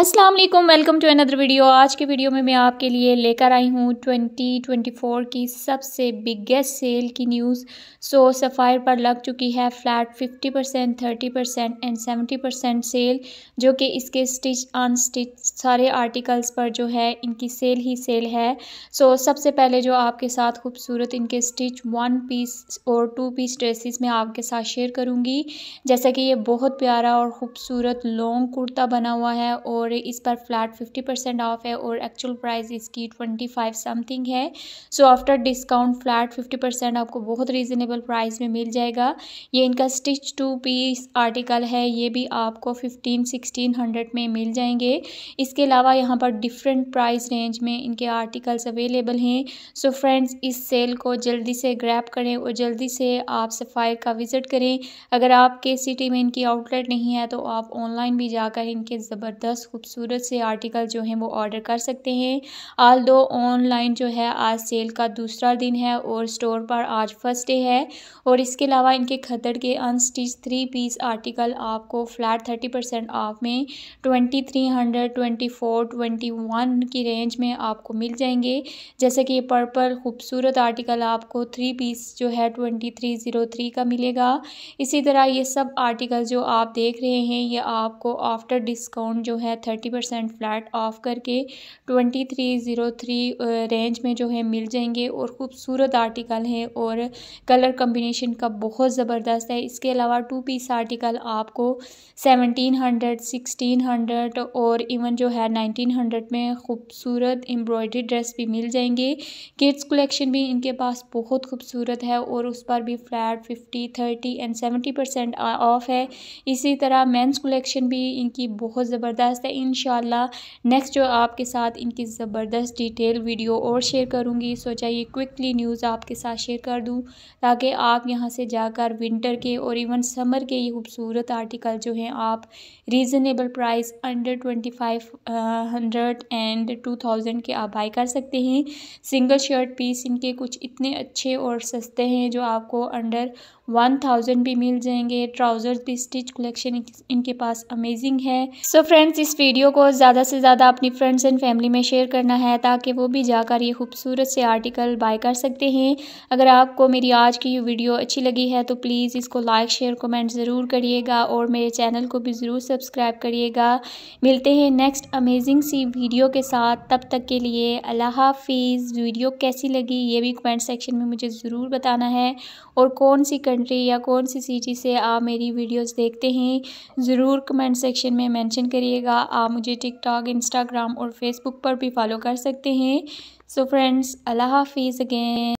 अस्सलाम वालेकुम welcome to another video आज के वीडियो में मैं आपके लिए लेकर आई हूँ 2024 की सबसे बिगेस्ट सेल की न्यूज़ सो सफ़ायर पर लग चुकी है flat 50 percent thirty percent and seventy percent sale जो कि इसके स्टिच अन स्टिच सारे आर्टिकल्स पर जो है इनकी सेल ही सेल है सो so, सबसे पहले जो आपके साथ खूबसूरत इनके स्टिच वन पीस और टू पीस ड्रेसिस में आपके साथ शेयर करूँगी जैसा कि ये बहुत प्यारा और ख़ूबसूरत लॉन्ग कुर्ता बना हुआ है और और इस पर फ्लैट फिफ्टी परसेंट ऑफ है और एक्चुअल प्राइस इसकी ट्वेंटी फाइव समथिंग है so after discount flat fifty percent आपको बहुत रीज़नेबल प्राइस में मिल जाएगा ये इनका स्टिच टू पीस आर्टिकल है ये भी आपको फिफ्टीन सिक्सटीन हंड्रेड में मिल जाएंगे इसके अलावा यहाँ पर डिफरेंट प्राइस रेंज में इनके आर्टिकल्स अवेलेबल हैं सो फ्रेंड्स इस सेल को जल्दी से ग्रैप करें और जल्दी से आप सफ़ायर का विज़िट करें अगर आपके सिटी में इनकी आउटलेट नहीं है तो आप ऑनलाइन भी जाकर इनके ज़बरदस्त खूबसूरत से आर्टिकल जो हैं वो ऑर्डर कर सकते हैं आल दो ऑनलाइन जो है आज सेल का दूसरा दिन है और स्टोर पर आज फर्स्ट डे है और इसके अलावा इनके खतर के अनस्टिच थ्री पीस आर्टिकल आपको फ्लैट थर्टी परसेंट ऑफ में twenty three hundred twenty four twenty one की रेंज में आपको मिल जाएंगे जैसे कि पर्पल खूबसूरत आर्टिकल आपको थ्री पीस जो है ट्वेंटी थ्री ज़ीरो थ्री का मिलेगा इसी तरह ये सब आर्टिकल जो आप देख रहे हैं ये आपको आफ्टर डिस्काउंट जो है थर्टी परसेंट फ्लैट ऑफ करके twenty three zero three range में जो है मिल जाएंगे और ख़ूबसूरत आर्टिकल है और कलर कम्बिनेशन का बहुत ज़बरदस्त है इसके अलावा टू पीस आर्टिकल आपको सेवनटीन हंड्रेड सिक्सटीन हंड्रेड और इवन जो है नाइनटीन हंड्रेड में खूबसूरत एम्ब्रॉयडरी ड्रेस भी मिल जाएंगे किड्स कलेक्शन भी इनके पास बहुत खूबसूरत है और उस पर भी flat fifty thirty and seventy percent off है इसी तरह मेंस कलेक्शन भी इनकी बहुत ज़बरदस्त है इन नेक्स्ट जो आपके साथ इनकी ज़बरदस्त डिटेल वीडियो और शेयर करूँगी सोचा ये क्विकली न्यूज़ आपके साथ शेयर कर दूँ ताकि आप यहाँ से जाकर विंटर के और इवन समर के ये खूबसूरत आर्टिकल जो हैं आप reasonable price under twenty five hundred and two thousand के आप बाई कर सकते हैं सिंगल शर्ट पीस इनके कुछ इतने अच्छे और सस्ते हैं जो आपको अंडर वन थाउजेंड भी मिल जाएंगे ट्राउज़र भी स्टिच कलेक्शन इनके पास अमेजिंग है सो so फ्रेंड्स इस वीडियो को ज़्यादा से ज़्यादा अपनी फ्रेंड्स एंड फैमिली में शेयर करना है ताकि वो भी जाकर ये खूबसूरत से आर्टिकल बाय कर सकते हैं अगर आपको मेरी आज की ये वीडियो अच्छी लगी है तो प्लीज़ इसको लाइक शेयर कमेंट ज़रूर करिएगा और मेरे चैनल को भी ज़रूर सब्सक्राइब करिएगा मिलते हैं नेक्स्ट अमेजिंग सी वीडियो के साथ तब तक के लिए अल्लाह हाफिज़ वीडियो कैसी लगी ये भी कमेंट सेक्शन में मुझे ज़रूर बताना है और कौन सी कंट्री या कौन सी सिटी से आप मेरी वीडियोस देखते हैं ज़रूर कमेंट सेक्शन में मेंशन करिएगा आप मुझे टिकटॉक इंस्टाग्राम और फेसबुक पर भी फॉलो कर सकते हैं सो फ्रेंड्स अल्लाह हाफिज़ अगेन